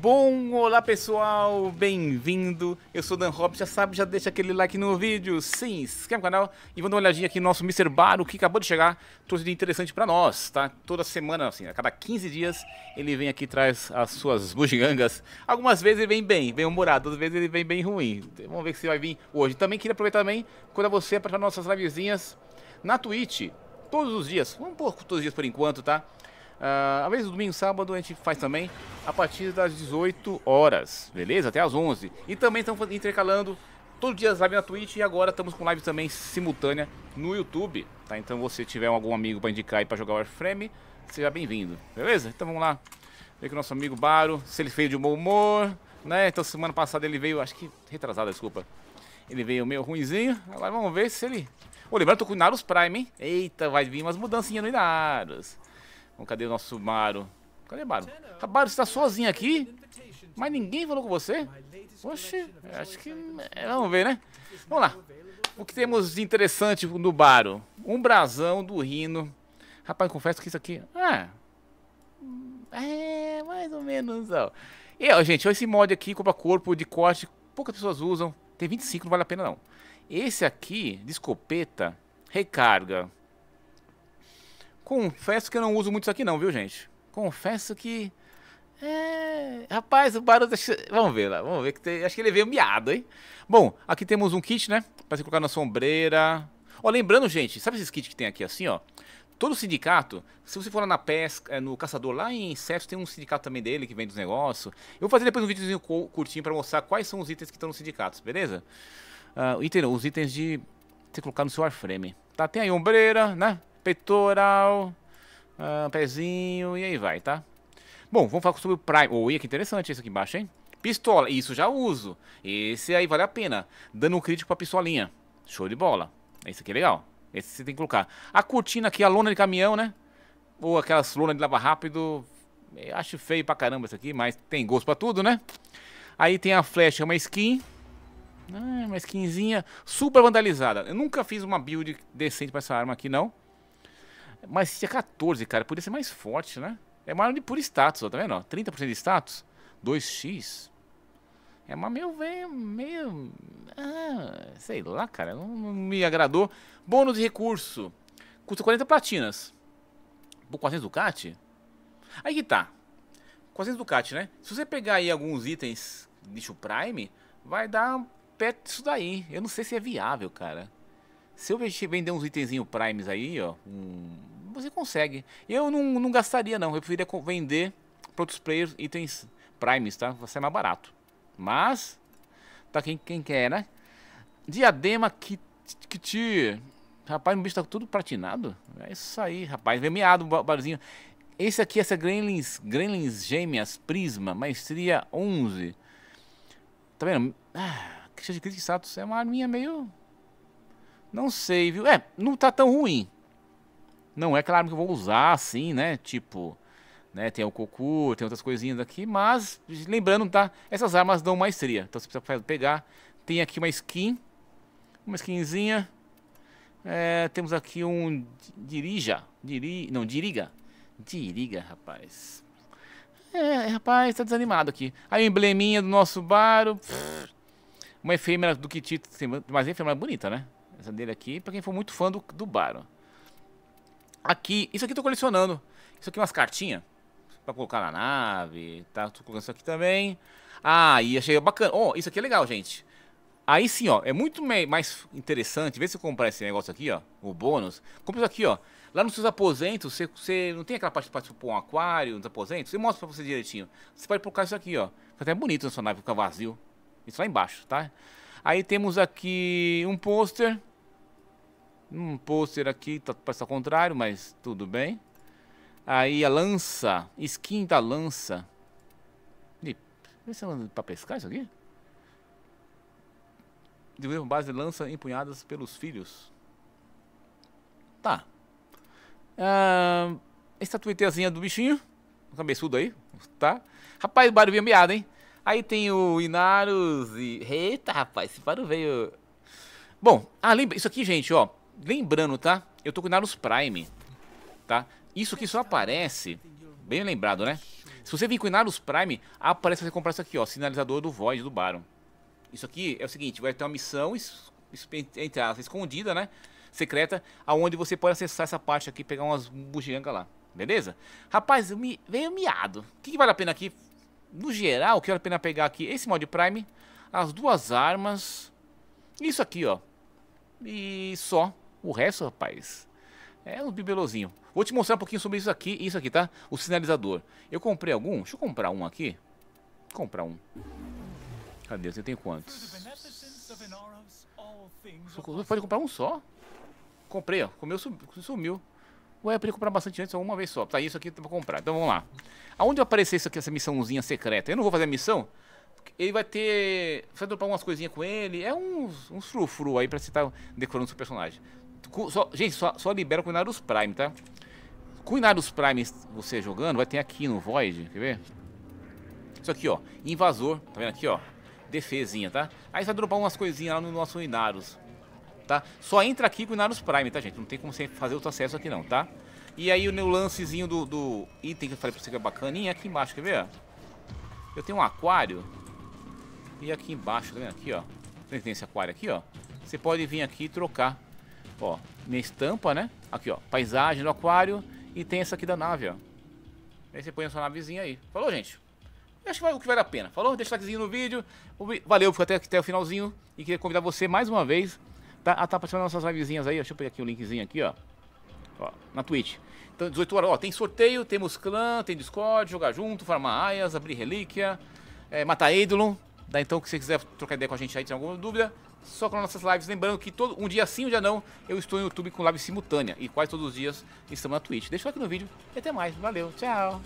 Bom, olá pessoal, bem-vindo. Eu sou Dan Hobbs, já sabe, já deixa aquele like no vídeo, sim, se inscreve no canal e vamos dar uma olhadinha aqui no nosso Mr. Baro que acabou de chegar, trouxe de interessante para nós, tá? Toda semana, assim, a cada 15 dias ele vem aqui traz as suas bugigangas. Algumas vezes ele vem bem, bem humorado, outras vezes ele vem bem ruim. Vamos ver se vai vir hoje. Também queria aproveitar também quando é você para nossas livezinhas na Twitch, todos os dias, um pouco todos os dias por enquanto, tá? Uh, às vezes domingo e sábado a gente faz também a partir das 18 horas, beleza? Até às 11. E também estamos intercalando todo dia as lives na Twitch e agora estamos com live também simultânea no YouTube, tá? Então você tiver algum amigo para indicar e para jogar Warframe, seja bem-vindo, beleza? Então vamos lá. Ver com o nosso amigo Baro, se ele fez de bom humor, né? Então semana passada ele veio, acho que retrasado, desculpa. Ele veio meio ruinzinho, agora vamos ver se ele... Ô, oh, lembrando, tô com o Narus Prime, hein? Eita, vai vir umas mudancinhas no Narus. Bom, então, cadê o nosso Maro? Cadê Maro? Tá, Maro, você tá sozinho aqui? Mas ninguém falou com você? Oxe, acho que... É, vamos ver, né? Vamos lá. O que temos de interessante no Baro? Um brasão do Rino. Rapaz, confesso que isso aqui... Ah, é, mais ou menos, ó. E, ó, gente, esse mod aqui, compra corpo de corte, poucas pessoas usam. Tem 25, não vale a pena, não. Esse aqui, de escopeta, recarga. Confesso que eu não uso muito isso aqui não, viu, gente? Confesso que... É... Rapaz, o barulho tá Vamos ver lá, vamos ver. que tem... Acho que ele veio miado, hein? Bom, aqui temos um kit, né? Pra se colocar na sombreira. Ó, lembrando, gente, sabe esses kits que tem aqui assim, ó? Todo sindicato, se você for lá na pesca, é, no caçador, lá em Insetos tem um sindicato também dele que vende os negócios. Eu vou fazer depois um videozinho curtinho pra mostrar quais são os itens que estão nos sindicatos, beleza? Uh, item, os itens de você colocar no seu warframe. Tá, tem a ombreira, né? peitoral, uh, pezinho, e aí vai, tá? Bom, vamos falar sobre o Prime. Oi, que interessante isso aqui embaixo, hein? Pistola, isso já uso. Esse aí vale a pena. Dando um crítico pra pistolinha. Show de bola. Esse aqui é legal. Esse você tem que colocar. A cortina aqui, a lona de caminhão, né? Ou aquelas lona de lava rápido. Eu acho feio pra caramba isso aqui, mas tem gosto pra tudo, né? Aí tem a flecha, uma skin. Ah, uma skinzinha super vandalizada. Eu nunca fiz uma build decente pra essa arma aqui, não. Mas tinha 14, cara. Podia ser mais forte, né? É uma arma de puro status, ó, tá vendo? Ó, 30% de status, 2x. É uma meio, meio, é meio ah, sei lá, cara, não, não, me agradou. Bônus de recurso, custa 40 platinas, por 400 Ducati. Aí que tá, 400 Ducati, né? Se você pegar aí alguns itens nicho Prime, vai dar perto disso daí. Eu não sei se é viável, cara. Se eu vender uns itenzinho Primes aí, ó, um você consegue. Eu não, não gastaria, não. Eu preferia vender para outros players itens primes, tá? Vai ser mais barato. Mas, tá quem, quem quer, né? Diadema Kit, te Rapaz, o bicho tá tudo platinado. É isso aí, rapaz. Vermeado o barzinho. Esse aqui, essa Gremlins, Gremlins Gêmeas Prisma, Maestria 11. Tá vendo? Ah, queixa de crítica status é uma arminha meio... Não sei, viu? É, não tá tão ruim. Não é aquela arma que eu vou usar assim, né? Tipo, né? Tem o cocu, tem outras coisinhas aqui, mas lembrando, tá? Essas armas dão maestria. Então você precisa pegar. Tem aqui uma skin, uma skinzinha. É, temos aqui um dirija, diri, não, diriga. Diriga, rapaz. É, rapaz, tá desanimado aqui. Aí o embleminha do nosso baro. Uma efêmera do Kitito, mas a efêmera bonita, né? Essa dele aqui, pra quem for muito fã do, do baro. Aqui, isso aqui eu tô colecionando. Isso aqui é umas cartinhas pra colocar na nave, tá? Tô colocando isso aqui também. Ah, e achei bacana. oh, isso aqui é legal, gente. Aí sim, ó, é muito mais interessante, vê se eu comprar esse negócio aqui, ó, o bônus. compre isso aqui, ó. Lá nos seus aposentos, você, você não tem aquela parte para pôr um aquário nos aposentos? Eu mostro pra você direitinho. Você pode colocar isso aqui, ó. Fica até bonito na sua nave, fica vazio. Isso lá embaixo, tá? Aí temos aqui um pôster. Um pôster aqui, tá, passa ao contrário, mas tudo bem. Aí a lança, skin da lança. Ih, vê pra pescar isso aqui. uma base de lança empunhadas pelos filhos. Tá. Ah, do bichinho. Cabeçudo aí, tá? Rapaz, o barulho bem meado, hein? Aí tem o inaros e... Eita, rapaz, esse barulho veio... Bom, ah, lembra... Isso aqui, gente, ó. Lembrando, tá? Eu tô com Narus Prime, tá? Isso aqui só aparece, bem lembrado, né? Se você vir com Narus Prime, aparece você comprar isso aqui, ó, sinalizador do Void, do Baron. Isso aqui é o seguinte, vai ter uma missão escondida, né? Secreta, aonde você pode acessar essa parte aqui pegar umas bugiangas lá, beleza? Rapaz, me, veio miado. O que, que vale a pena aqui? No geral, o que vale a pena pegar aqui? Esse mod Prime, as duas armas, isso aqui, ó. E só. O resto, rapaz, é um bibelozinho. Vou te mostrar um pouquinho sobre isso aqui isso aqui, tá? O sinalizador. Eu comprei algum? Deixa eu comprar um aqui. Vou comprar um. Cadê? Você tem quantos? Pode comprar um só? Comprei, ó. Comeu, sumiu. Ué, eu a comprar bastante antes, só uma vez só. Tá, isso aqui pra comprar. Então vamos lá. Aonde aparecer isso aqui, essa missãozinha secreta? Eu não vou fazer a missão. Ele vai ter. Você vai dropar umas coisinhas com ele. É uns, uns frufru aí pra você estar tá decorando seu personagem. Só, gente, só, só libera o Cuinaros Prime, tá? Cuinaros Prime, você jogando, vai ter aqui no Void, quer ver? Isso aqui, ó. Invasor, tá vendo aqui, ó? Defesinha, tá? Aí você vai dropar umas coisinhas lá no nosso Inaros, tá? Só entra aqui com o Inaros Prime, tá, gente? Não tem como você fazer outro acesso aqui não, tá? E aí o meu lancezinho do, do item que eu falei pra você que é bacaninha, é aqui embaixo, quer ver? Eu tenho um aquário. E aqui embaixo, tá vendo aqui, ó? Tem esse aquário aqui, ó. Você pode vir aqui e trocar Ó, minha estampa, né? Aqui, ó, paisagem do aquário e tem essa aqui da nave, ó. Aí você põe a sua navezinha aí. Falou, gente? Eu acho que vai, o que vale a pena. Falou? Deixa o likezinho no vídeo. Valeu, ficou até, até o finalzinho. E queria convidar você mais uma vez tá, a estar participando das nossas navezinhas aí. Deixa eu pegar aqui o um linkzinho aqui, ó. ó. Na Twitch. Então, 18 horas. Ó, tem sorteio, temos clã, tem Discord, jogar junto, farmar aias, abrir relíquia, é, matar ídolo daí Então, se você quiser trocar ideia com a gente aí, tiver alguma dúvida, só com nossas lives. Lembrando que todo, um dia sim, um dia não, eu estou no YouTube com live simultânea. E quase todos os dias estamos na Twitch. Deixa o like no vídeo e até mais. Valeu, tchau!